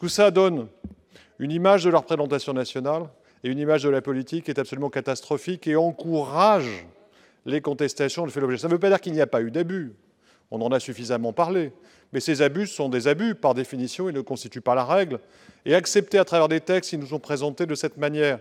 Tout ça donne une image de la représentation nationale et une image de la politique qui est absolument catastrophique et encourage les contestations de fait l'objet. Ça ne veut pas dire qu'il n'y a pas eu d'abus, on en a suffisamment parlé, mais ces abus sont des abus par définition et ne constituent pas la règle. Et accepter à travers des textes ils nous ont présentés de cette manière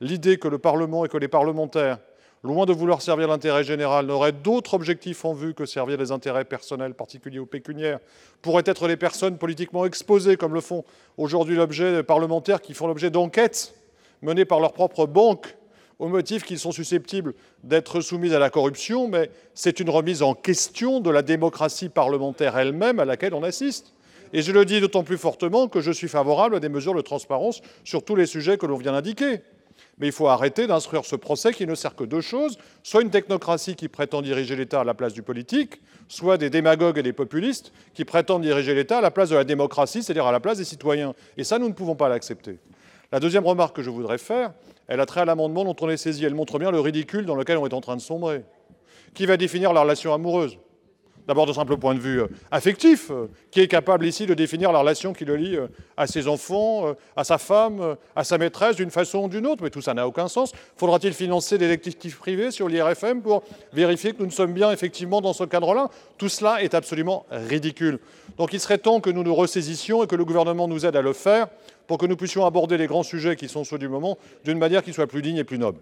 l'idée que le Parlement et que les parlementaires loin de vouloir servir l'intérêt général, n'aurait d'autres objectifs en vue que servir les intérêts personnels, particuliers ou pécuniaires, pourraient être les personnes politiquement exposées, comme le font aujourd'hui l'objet parlementaires qui font l'objet d'enquêtes menées par leurs propres banques, au motif qu'ils sont susceptibles d'être soumis à la corruption, mais c'est une remise en question de la démocratie parlementaire elle-même à laquelle on assiste. Et je le dis d'autant plus fortement que je suis favorable à des mesures de transparence sur tous les sujets que l'on vient d'indiquer. Mais il faut arrêter d'instruire ce procès qui ne sert que deux choses, soit une technocratie qui prétend diriger l'État à la place du politique, soit des démagogues et des populistes qui prétendent diriger l'État à la place de la démocratie, c'est-à-dire à la place des citoyens. Et ça, nous ne pouvons pas l'accepter. La deuxième remarque que je voudrais faire, elle a trait à l'amendement dont on est saisi. Elle montre bien le ridicule dans lequel on est en train de sombrer. Qui va définir la relation amoureuse d'abord d'un simple point de vue euh, affectif, euh, qui est capable ici de définir la relation qui le lie euh, à ses enfants, à sa femme, à sa maîtresse, d'une façon ou d'une autre. Mais tout ça n'a aucun sens. Faudra-t-il financer des lectifs privés sur l'IRFM pour vérifier que nous ne sommes bien effectivement dans ce cadre-là Tout cela est absolument ridicule. Donc il serait temps que nous nous ressaisissions et que le gouvernement nous aide à le faire pour que nous puissions aborder les grands sujets qui sont ceux du moment d'une manière qui soit plus digne et plus noble.